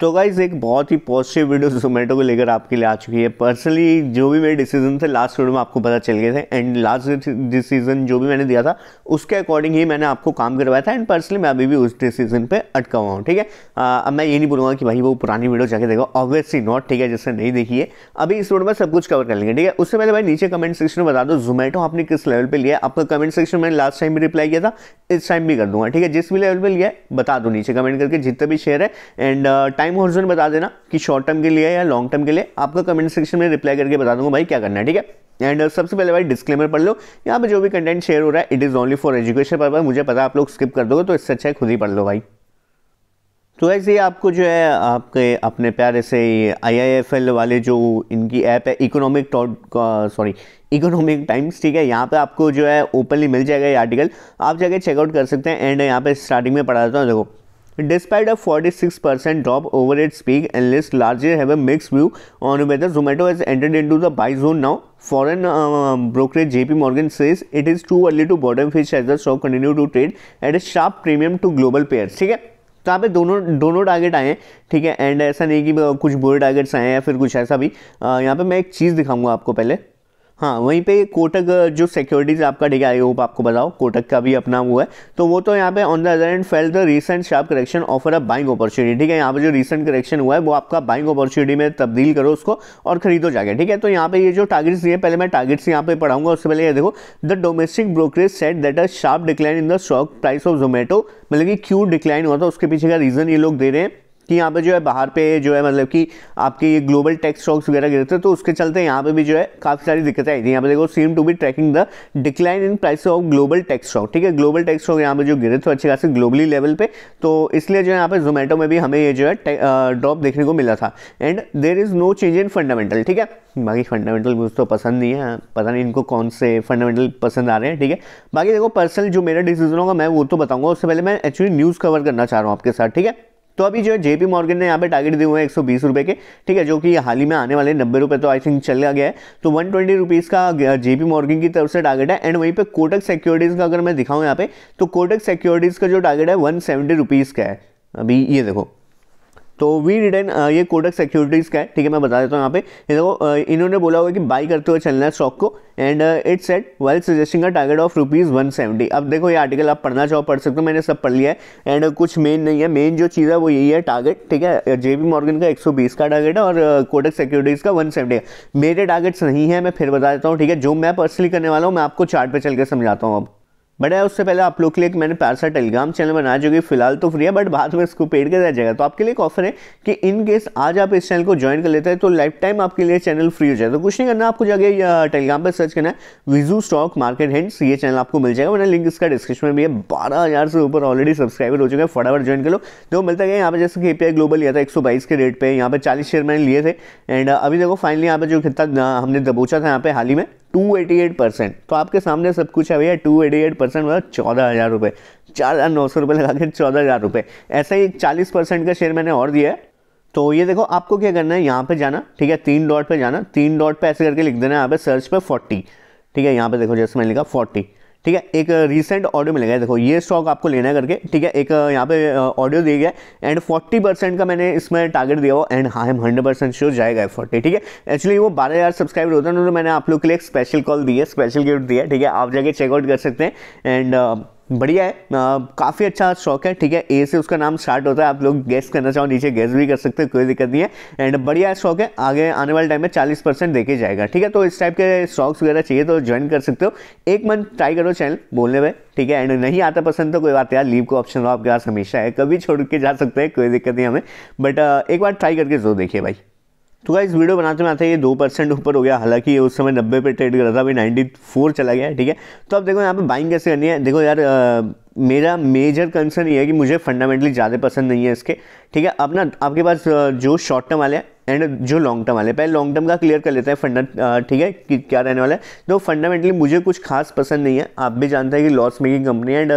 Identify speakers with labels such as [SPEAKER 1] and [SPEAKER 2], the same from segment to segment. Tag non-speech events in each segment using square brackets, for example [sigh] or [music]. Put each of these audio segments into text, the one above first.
[SPEAKER 1] तो गाइज़ एक बहुत ही पॉजिटिव वीडियो जोमेटो को लेकर आपके लिए आ चुकी है पर्सनली जो भी मेरे डिसीजन थे लास्ट वीडियो में आपको पता चल गए थे एंड लास्ट डिसीजन जो भी मैंने दिया था उसके अकॉर्डिंग ही मैंने आपको काम करवाया था एंड पर्सनली मैं अभी भी उस डिसीजन पे अटका हुआ हूँ ठीक है अब मैं ये नहीं बोलूँगा कि भाई वो पुरानी वीडियो जाके देखो ऑब्वियसली नॉट ठीक है जिससे नहीं देखिए अभी इस वीडियो में सब कुछ कवर कर लेंगे ठीक है उससे पहले भाई नीचे कमेंट सेक्शन में बता दो जोमेटो आपने किस लेवल पर लिया आपका कमेंट सेक्शन मैंने लास्ट टाइम भी रिप्लाई किया था इस टाइम भी कर दूंगा ठीक है जिस भी लेवल पर लिया बता दो नीचे कमेंट करके जितने भी शेयर है एंड टाइम टाइम हॉर्जन बता देना कि शॉर्ट टर्म के लिए या लॉन्ग टर्म के लिए आपका कमेंट सेक्शन में रिप्लाई करके बता दूंगा भाई क्या करना है ठीक है एंड uh, सबसे पहले भाई डिस्क्लेमर पढ़ लो यहाँ पे जो भी कंटेंट शेयर हो रहा है it is only for education पर मुझे पता आप लोग स्किप कर दोगे तो इससे अच्छा है खुद ही पढ़ लो भाई तो ऐसे ही आपको जो है आपके अपने प्यारे से आईआईएफएल वाले जो इनकी ऐप है इकोनॉमिक टॉट सॉरी इकोनॉमिक टाइम्स ठीक है यहाँ पे आपको जो है ओपनली मिल जाएगा ये आर्टिकल आप जाके चेकआउट कर सकते हैं एंड यहाँ पे स्टार्टिंग में पढ़ा देता हूँ देखो despite a forty six percent drop over it speak analysts larger है mix view on whether Zomato is entered into the buy zone now foreign brokerage J P Morgan says it is too early to bottom fish as the stock continue to trade at a sharp premium to global peer ठीक है तो यहाँ दोनों दोनों target आए हैं ठीक है एंड ऐसा नहीं कि uh, कुछ बुरे टारगेट्स आए हैं या फिर कुछ ऐसा भी uh, यहाँ पर मैं एक चीज़ दिखाऊंगा आपको पहले हाँ वहीं पे कोटक जो सिक्योरिटीज़ आपका ठीक है आई होप आपको बताओ कोटक का भी अपना हुआ है तो वो तो यहाँ पे on the other end feel the recent sharp correction offer a buying opportunity ठीक है यहाँ पे जो रीसेंट करेक्शन हुआ है वो आपका बाइंग अपॉर्चुनिटी में तब्दील करो उसको और खरीदो जाके ठीक है तो यहाँ पे ये जो टारगेट्स दिए पहले मैं टारगेट्स यहाँ पे पढ़ाऊंगा उससे पहले ये देखो the domestic brokerage said that a sharp decline in the stock price of Zomato मतलब कि क्यों डिक्लाइन हुआ था उसके पीछे का रीज़न ये लोग दे रहे हैं कि यहाँ पे जो है बाहर पे जो है मतलब कि आपके ये ग्लोबल टैक्स स्टॉक्स वगैरह गिरते थे तो उसके चलते यहाँ पे भी जो है काफ़ी सारी दिक्कतें आई थी यहाँ पे देखो seem to be tracking the decline in price of global techs stock ठीक है ग्लोबल टेक्स स्टॉक यहाँ पे जो गिरे थे अच्छे खासे ग्लोबली लेवल पे तो इसलिए जो है यहाँ पे जोमेटो में भी हमें ये जो है ड्रॉप देखने को मिला था and there is no change in fundamental ठीक है बाकी फंडामेंटल मुझे तो पसंद नहीं है पता नहीं इनको कौन से फंडामेंटल पसंद आ रहे हैं ठीक है बाकी देखो पर्सनल जो मेरा डिसीजन होगा मैं वो तो बताऊँगा उससे पहले मैं एक्चुअली न्यूज़ कवर करना चाह रहा हूँ आपके साथ ठीक है तो अभी जो है जेपी मॉर्गन ने यहाँ पे टारगेट दिए हुए एक सौ के ठीक है जो कि हाल ही में आने वाले नब्बे रुपये तो आई थिंक चला गया है तो वन ट्वेंटी का जेपी मॉर्गन की तरफ से टारगेट है एंड वहीं पर कोटक सिक्योरिटीज़ का अगर मैं दिखाऊँ यहाँ पे तो कोटक सिक्योरिटीज़ का जो टारगेट है वन सेवेंटी का है अभी ये देखो तो वी रिटर्न uh, ये कोडक सिक्योरिटीज़ का है ठीक है मैं बता देता हूँ यहाँ पे देखो uh, इन्होंने बोला हुआ कि बाई करते हुए चलना है स्टॉक को and it said well suggesting का target of rupees one seventy अब देखो ये आर्टिकल आप पढ़ना चाहो पढ़ सकते हो मैंने सब पढ़ लिया है एंड uh, कुछ मेन नहीं है मेन जो चीज़ है वो यही है टारगेट ठीक है जे बी मॉर्गन का एक सौ बीस का टारगेट है और कोडक सिक्योरिटीज़ का वन सेवेंटी मेरे टारगेट्स नहीं है मैं फिर बता देता हूँ ठीक है जो मैं पर्सनली करने वाला हूँ मैं आपको चार्ट पे चल के समझाता हूँ अब बट है उससे पहले आप लोग के लिए मैंने पैसा टेलीग्राम चैनल बनाया जो कि फिलहाल तो फ्री है बट बाद में इसको पेड कर दिया जाएगा तो आपके लिए एक ऑफर है कि इन केस आज आप इस चैनल को ज्वाइन कर लेते हैं तो लाइफ टाइम आपके लिए चैनल फ्री हो जाए तो कुछ नहीं करना आपको जाके टेलीग्राम पर सर्च करना है विजू स्टॉक मार्केट हेंड्स ये चैनल आपको मिल जाएगा मैंने लिंक इसका डिस्क्रिप्शन में भी है बारह से ऊपर ऑलरेडी सब्सक्राइबर हो चुके हैं फटाफट ज्वाइन कर लो तो मिलता है यहाँ पर जैसे के ग्लोबल लिया था एक के रेट पर यहाँ पर चालीस शेयर मैंने लिए थे एंड अभी देखो फाइनली यहाँ पर जो कितना हमने दबोचा था यहाँ पर हाल ही में 288 परसेंट तो आपके सामने सब कुछ है भैया 288 परसेंट मतलब चौदह हज़ार रुपये चार हज़ार नौ सौ रुपये लगा के चौदह हज़ार रुपये ऐसा ही चालीस परसेंट का शेयर मैंने और दिया है तो ये देखो आपको क्या करना है यहाँ पे जाना ठीक है तीन डॉट पे जाना तीन डॉट पे ऐसे करके लिख देना है यहाँ पे सर्च पे फोर्टी ठीक है यहाँ पे देखो जैसे मैंने लिखा फोर्टी ठीक है एक रिसेंट ऑडियो गया देखो ये स्टॉक आपको लेना है करके ठीक है एक uh, यहाँ पे ऑडियो uh, दिया गया एंड फोर्टी परसेंट का मैंने इसमें टारगेट दिया हुआ and high hundred percent sure जाएगा फोर्टी ठीक है एक्चुअली वो बारह हज़ार सब्सक्राइबर होता है उन्होंने मैंने आप लोग के लिए एक स्पेशल कॉल दी है स्पेशल गिफ्ट दिया ठीक है आप जाके चेकआउट कर सकते हैं एंड बढ़िया है काफ़ी अच्छा शौक है ठीक है ए से उसका नाम स्टार्ट होता है आप लोग गेस्ट करना चाहो नीचे गेस भी कर सकते हो कोई दिक्कत नहीं है एंड बढ़िया शौक है आगे आने वाले टाइम में 40 परसेंट देखे जाएगा ठीक है तो इस टाइप के स्टॉक्स वगैरह चाहिए तो ज्वाइन कर सकते हो एक मंथ ट्राई करो चैनल बोलने में ठीक है एंड नहीं आता पसंद तो कोई बात यार लीव का ऑप्शन आपके पास हमेशा है कभी छोड़ के जा सकते हैं कोई दिक्कत नहीं हमें बट एक बार ट्राई करके जरूर देखिए भाई तो गाइज वीडियो बनाते में आता है ये दो परसेंट ऊपर हो गया हालांकि ये उस समय नब्बे पे ट्रेड कर रहा था अभी नाइन्टी फोर चला गया ठीक है तो अब देखो यहाँ पे बाइंग कैसे करनी है देखो यार आ, मेरा मेजर कंसर्न ये है कि मुझे फंडामेंटली ज़्यादा पसंद नहीं है इसके ठीक है अब ना आपके पास जो शॉर्ट टर्म वाले हैं एंड जो लॉन्ग टर्म वाले पहले लॉन्ग टर्म का क्लियर कर लेते हैं फंडा ठीक है कि क्या रहने वाला है तो फंडामेंटली मुझे कुछ खास पसंद नहीं है आप भी जानते हैं कि loss making company and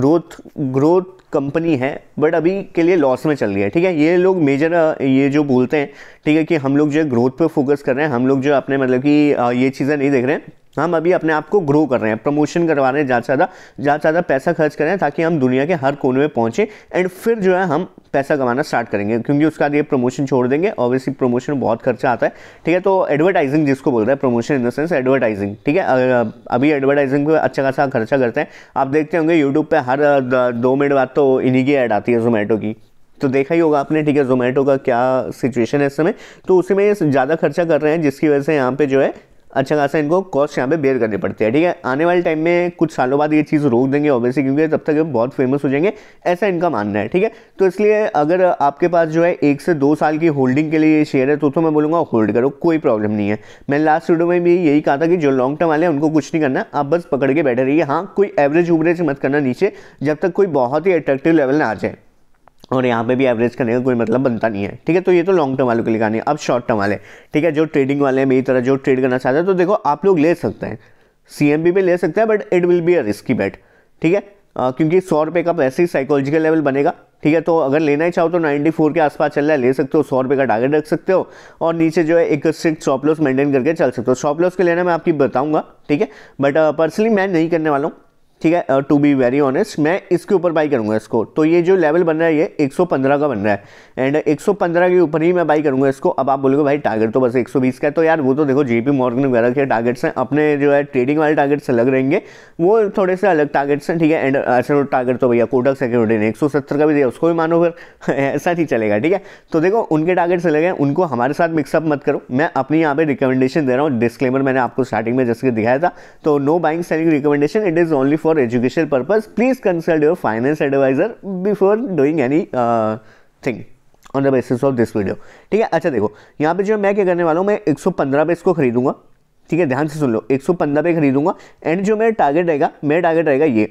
[SPEAKER 1] growth growth company है बट अभी के लिए लॉस में चल रही है ठीक है ये लोग मेजर ये जो बोलते हैं ठीक है कि हम लोग जो है ग्रोथ पर फोकस कर रहे हैं हम लोग जो अपने मतलब कि ये चीज़ें नहीं देख रहे हैं हम अभी अपने आप को ग्रो कर रहे हैं प्रमोशन करवा रहे हैं ज़्यादा से ज़्यादा ज़्यादा ज़्यादा पैसा खर्च कर रहे हैं ताकि हम दुनिया के हर कोने में पहुँचें एंड फिर जो है हम पैसा कमाना स्टार्ट करेंगे क्योंकि उसका ये प्रमोशन छोड़ देंगे ऑब्वियसली प्रमोशन बहुत खर्चा आता है ठीक है तो एडवर्टाइजिंग जिसको बोल रहा हैं promotion in the sense advertising ठीक है अभी एडवर्टाइजिंग पर अच्छा खासा खर्चा करते हैं आप देखते होंगे यूट्यूब पर हर दो मिनट बाद तो इन्हीं की ऐड आती है जोमेटो की तो देखा ही होगा आपने ठीक है जोमेटो का क्या सिचुएशन है इस समय तो उसी में ज़्यादा खर्चा कर रहे हैं जिसकी वजह से यहाँ पे जो है अच्छा खासा इनको कॉस्ट यहाँ पे बेयर करने पड़ते हैं ठीक है आने वाले टाइम में कुछ सालों बाद ये चीज़ रोक देंगे ऑब्वियसली क्योंकि तब तक ये बहुत फेमस हो जाएंगे ऐसा इनका मानना है ठीक है तो इसलिए अगर आपके पास जो है एक से दो साल की होल्डिंग के लिए ये शेयर है तो तो मैं बोलूँगा होल्ड करो कोई प्रॉब्लम नहीं है मैंने लास्ट वीडियो में भी यही कहा था कि जो लॉन्ग टर्म वाले हैं उनको कुछ नहीं करना आप बस पकड़ के बैठे रहिए हाँ कोई एवरेज उवरेज मत करना नीचे जब तक कोई बहुत ही अट्रैक्टिव लेवल ना आ जाए और यहाँ पे भी एवरेज करने का कोई मतलब बनता नहीं है ठीक है तो ये तो लॉन्ग टर्म वालों के लिए कहानी है अब शॉर्ट टर्म वाले ठीक है जो ट्रेडिंग वाले हैं मेरी तरह जो ट्रेड करना चाहते हैं तो देखो आप लोग ले सकते हैं सी एम बी पे ले सकते हैं but it will be a risky bet ठीक है आ, क्योंकि सौ रुपये का वैसे ही साइकोलॉजिकल लेवल बनेगा ठीक है तो अगर लेना ही चाहो तो फोर के आसपास चल रहा है ले सकते हो सौ रुपये का टारगेट रख सकते हो और नीचे जो है एक स्ट्रिक्ट शॉप लॉस मेंटेन करके चल सकते हो शॉप लॉस के लेना मैं आपकी बताऊंगा ठीक है बट पर्सनली मैं नहीं करने वाला हूँ ठीक है टू बी वेरी ऑनेस्ट मैं इसके ऊपर बाई करूंगा इसको तो ये जो लेवल बन रहा है ये 115 का बन रहा है एंड 115 के ऊपर ही मैं बाई करूंगा इसको अब आप बोलोगे भाई टारगेट तो बस 120 का है तो यार वो तो देखो जेपी मॉर्गन वगैरह के टारगेट्स हैं अपने जो है ट्रेडिंग वाले टारगेट्स अलग रहेंगे वो थोड़े से अलग टारगेट्स हैं ठीक है एंड ऐसा टारगेट तो भैया कोटक सिक्योरिटी ने एक का भी दिया उसको भी मानो फिर [laughs] ऐसा ही चलेगा ठीक है तो देखो उनके टारगेट्स अलग हैं उनको हमारे साथ मिक्सअप मत करो मैं अपनी यहाँ पर रिकमेंडेशन दे रहा हूँ डिस्क्लेमर मैंने आपको स्टार्टिंग में जैसे दिखाया था तो no buying selling recommendation it is only for for education purpose please consult your finance advisor before doing anything on the basis of this video ठीक है अच्छा देखो यहाँ पे जो मैं क्या करने वाला हूँ मैं एक सौ पंद्रह पे इसको खरीदूंगा ठीक है ध्यान से सुन लो एक सौ पंद्रह पे खरीदूंगा एंड जो मेरा टारगेट रहेगा मेरा टारगेट रहेगा ये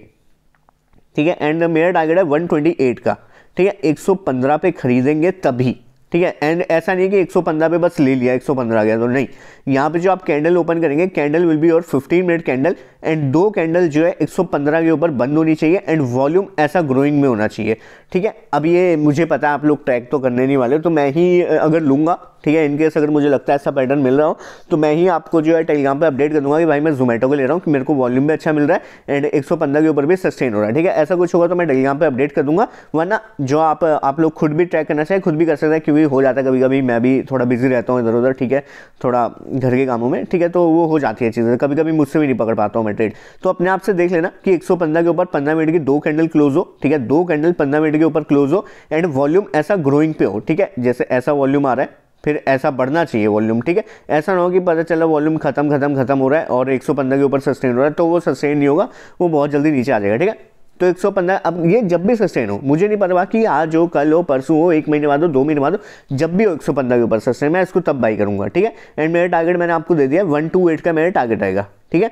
[SPEAKER 1] ठीक है एंड मेरा टारगेट है वन ट्वेंटी एट का ठीक है एक सौ पंद्रह पे खरीदेंगे तभी ठीक है एंड ऐसा नहीं कि 115 पे बस ले लिया 115 गया तो नहीं यहाँ पे जो आप कैंडल ओपन करेंगे कैंडल विल बी और 15 मिनट कैंडल एंड दो कैंडल जो है 115 के ऊपर बंद होनी चाहिए एंड वॉल्यूम ऐसा ग्रोइंग में होना चाहिए ठीक है अब ये मुझे पता है आप लोग ट्रैक तो करने नहीं वाले तो मैं ही अगर लूँगा ठीक है इनकेस अगर मुझे लगता है ऐसा पैटर्न मिल रहा हो तो मैं ही आपको जो है टेलीग्राम पर अपडेट कर दूँगा कि भाई मैं जोमेटो को ले रहा हूँ कि मेरे को वॉल्यूम भी अच्छा मिल रहा है एंड एक के ऊपर भी सस्टेन हो रहा है ठीक है ऐसा कुछ होगा तो मैं टेलीग्राम पर अपडेट कर दूँगा वरना जो आप आप लोग खुद भी ट्रैक करना चाहिए खुद भी कर सकते हैं क्योंकि हो जाता है कभी कभी मैं भी थोड़ा बिजी रहता हूँ इधर उधर ठीक है थोड़ा घर के कामों में ठीक है तो वो हो जाती है चीज़ें कभी कभी मुझसे भी नहीं पकड़ पाता हूँ मैं ट्रेड तो अपने आप से देख लेना कि 115 के ऊपर 15 मिनट की दो कैंडल क्लोज हो ठीक है दो कैंडल 15 मिनट के ऊपर क्लोज हो एंड वॉल्यूम ऐसा ग्रोइंग पे हो ठीक है जैसे ऐसा वॉल्यूम आ रहा है फिर ऐसा बढ़ना चाहिए वॉल्यूम ठीक है ऐसा ना हो कि पता चला वॉल्यूम खत्म खत्म खत्म हो रहा है और 115 के ऊपर सस्टेन हो रहा है तो वो सस्टेन नहीं होगा वो बहुत जल्दी नीचे आ जाएगा ठीक है तो 115 अब ये जब भी सस्टेन हो मुझे नहीं पता कि आज हो कल हो परसों हो एक महीने बाद हो दो महीने बाद हो जब भी हो एक के ऊपर सस्टेन मैं इसको तब बाई करूंगा ठीक है एंड मेरा टारगेट मैंने आपको दे दिया वन टू एट का मेरा टारगेट आएगा ठीक है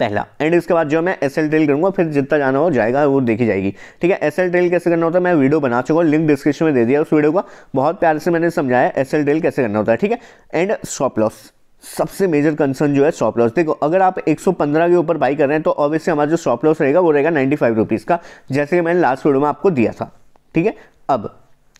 [SPEAKER 1] पहला एंड इसके बाद जो मैं एस एल ट्रेल करूंगा फिर जितना जाना हो जाएगा वो देखी जाएगी ठीक है एस एल ट्रेल कैसे करना होता है मैं वीडियो बना चुका हूँ लिंक डिस्क्रिप्शन में दे दिया उस वीडियो का बहुत प्यार से मैंने समझाया एस एल ट्रेल कैसे करना होता है ठीक है एंड स्टॉप लॉस सबसे मेजर कंसर्न जो है स्टॉप लॉस देखो अगर आप 115 के ऊपर बाई कर रहे हैं तो ऑब्वियसली हमारा जो स्टॉप लॉस रहेगा वो रहेगा नाइन्टी फाइव रुपीज़ का जैसे कि मैंने लास्ट वीडियो में आपको दिया था ठीक है अब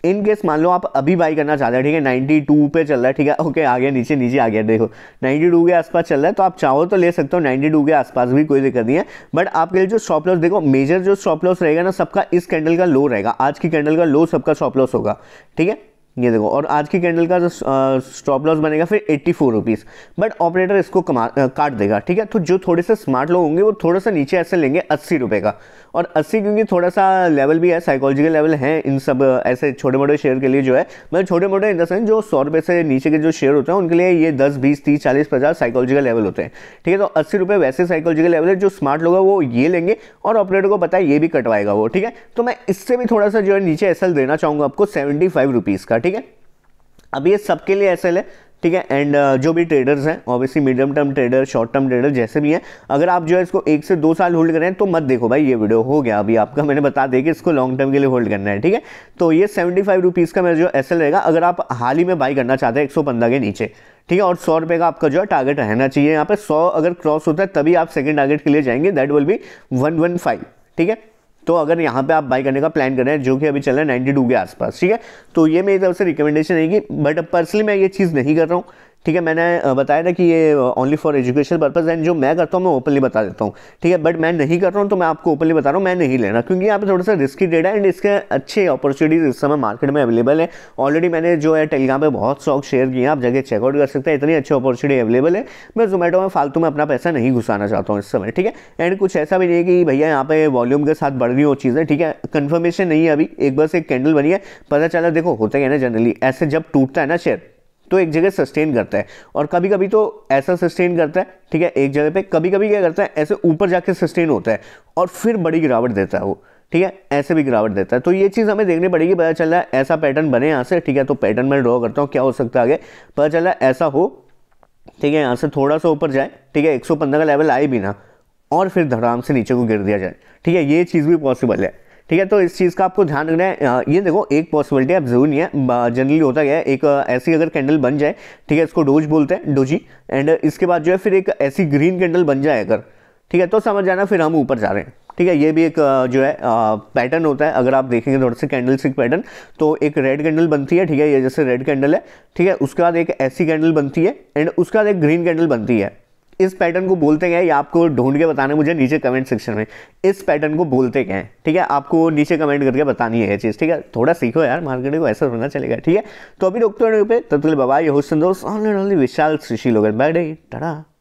[SPEAKER 1] इन केस मान लो आप अभी बाई करना चाहते हैं ठीक है नाइन्टी टू पे चल रहा है ठीक है ओके आ गया नीचे नीचे आ गया देखो नाइन्टी टू के आसपास चल रहा है तो आप चाहो तो ले सकते हो नाइन्टी टू के आसपास भी कोई दिक्कत नहीं है बट आपके लिए जो स्टॉप लॉस देखो मेजर जो स्टॉप लॉस रहेगा ना सबका इस कैंडल का लो रहेगा आज की कैंडल का लो सबका स्टॉप लॉस होगा ठीक है ये देखो और आज की कैंडल का जो स्टॉप लॉस बनेगा फिर eighty four rupees but operator इसको कमा काट देगा ठीक है तो जो थोड़े से स्मार्ट लोग होंगे वो थोड़ा सा नीचे ऐसे लेंगे अस्सी रुपये का और अस्सी क्योंकि थोड़ा सा लेवल भी है साइकोलॉजिकल लेवल है इन सब ऐसे छोटे मोटे शेयर के लिए जो है मतलब छोटे मोटे इन द सेंस जो सौ रुपये से नीचे के जो शेयर होते हैं उनके लिए ये दस बीस तीस चालीस पचास साइकोलॉजिकल लेवल होते हैं ठीक है तो अस्सी रुपये वैसे साइकोलॉजिकल लेवल है जो स्मार्ट लोग हैं वो ये लेंगे और ऑपरेटर को पता है ये भी कटवाएगा वो ठीक है तो मैं इससे भी थोड़ा सा जो है नीचे एस देना चाहूँगा आपको सेवेंटी फाइव रुपीज़ का ठीक है अब ये सबके लिए एस है ठीक है एंड uh, जो भी ट्रेडर्स हैं obviously medium term trader short term trader जैसे भी हैं अगर आप जो है इसको एक से दो साल होल्ड करें तो मत देखो भाई ये वीडियो हो गया अभी आपका मैंने बता दिया कि इसको लॉन्ग टर्म के लिए होल्ड करना है ठीक है तो ये सेवेंटी फाइव रुपीज़ का मेरा जो एस रहेगा अगर आप हाल ही में बाई करना चाहते हैं एक सौ पंद्रह के नीचे ठीक है और सौ रुपये का आपका जो है टारगेट रहना चाहिए यहाँ पर सौ अगर क्रॉस होता है तभी आप सेकेंड टारगेट के लिए जाएंगे that will be one one five ठीक है तो अगर यहाँ पे आप बाई करने का प्लान कर रहे हैं जो कि अभी चल रहा है नाइन्टी के आसपास ठीक है तो ये मेरी तरफ से रिकमेंडेशन रहेगी बट पर्सनली मैं ये चीज़ नहीं कर रहा हूँ ठीक है मैंने बताया था कि ये only for education purpose and जो मैं करता हूँ मैं ओपनली बता देता हूँ ठीक है बट मैं नहीं कर रहा हूँ तो मैं आपको ओपनली बता रहा हूँ मैं नहीं लेना क्योंकि यहाँ पे थोड़ा सा रिस्की डेटा एंड इसके अच्छे अपॉर्चुनिटीज़ इस समय मार्केट में अवेलेबल है ऑलरेडी मैंने जो है टेलीग्राम पर बहुत स्टॉक शेयर किए आप जगह चेकआउट कर सकते हैं इतनी अच्छी अपॉर्चुनिटी अवेलेबल है मैं जोमेटो में फालतू में अपना पैसा नहीं घुसाना चाहता हूँ इस समय ठीक है एंड कुछ ऐसा भी नहीं है कि भैया यहाँ पे वॉल्यूम के साथ बढ़ रही हो चीज़ें ठीक है कन्फर्मेशन नहीं है अभी एक बस एक कैंडल बनी है पता चला देखो होता है ना जनरली ऐसे जब टूटता है ना शेयर तो एक जगह सस्टेन करता है और कभी कभी तो ऐसा सस्टेन करता है ठीक है एक जगह पे कभी कभी क्या करता है ऐसे ऊपर जाके सस्टेन होता है और फिर बड़ी गिरावट देता है वो ठीक है ऐसे भी गिरावट देता है तो ये चीज़ हमें देखनी पड़ेगी पता चल रहा है ऐसा पैटर्न बने यहाँ से ठीक है तो पैटर्न मैं ड्रॉ करता हूँ क्या हो सकता है आगे पता चल रहा है ऐसा हो ठीक है यहाँ से थोड़ा सा ऊपर जाए ठीक है पंद्रह का लेवल आए भी ना और फिर धड़ाम से नीचे को गिर दिया जाए ठीक है ये चीज़ भी पॉसिबल है ठीक है तो इस चीज़ का आपको ध्यान रखना है ये देखो एक पॉसिबिलिटी अब जरूर नहीं है जनरली होता गया एक ऐसी अगर कैंडल बन जाए ठीक है इसको डोज बोलते हैं डोजी एंड इसके बाद जो है फिर एक ऐसी ग्रीन कैंडल बन जाए अगर ठीक है तो समझ जाना फिर हम ऊपर जा रहे हैं ठीक है ये भी एक जो है पैटर्न होता है अगर आप देखेंगे थोड़ा सा कैंडल स्टिक पैटर्न तो एक रेड कैंडल बनती है ठीक है ये जैसे रेड कैंडल है ठीक है उसके बाद एक ऐसी कैंडल बनती है एंड उसके बाद एक ग्रीन कैंडल बनती है इस पैटर्न को बोलते क्या या आपको ढूंढ के बताना मुझे नीचे कमेंट सेक्शन में इस पैटर्न को बोलते क्या है ठीक है आपको नीचे कमेंट करके बतानी है ये चीज़ ठीक है थोड़ा सीखो यार मार्केटिंग को ऐसा होना चलेगा ठीक है तो अभी डॉक्टर पे बाबा ये होस्ट संदोष ऑनली विशाल सुशील हो गए टड़ा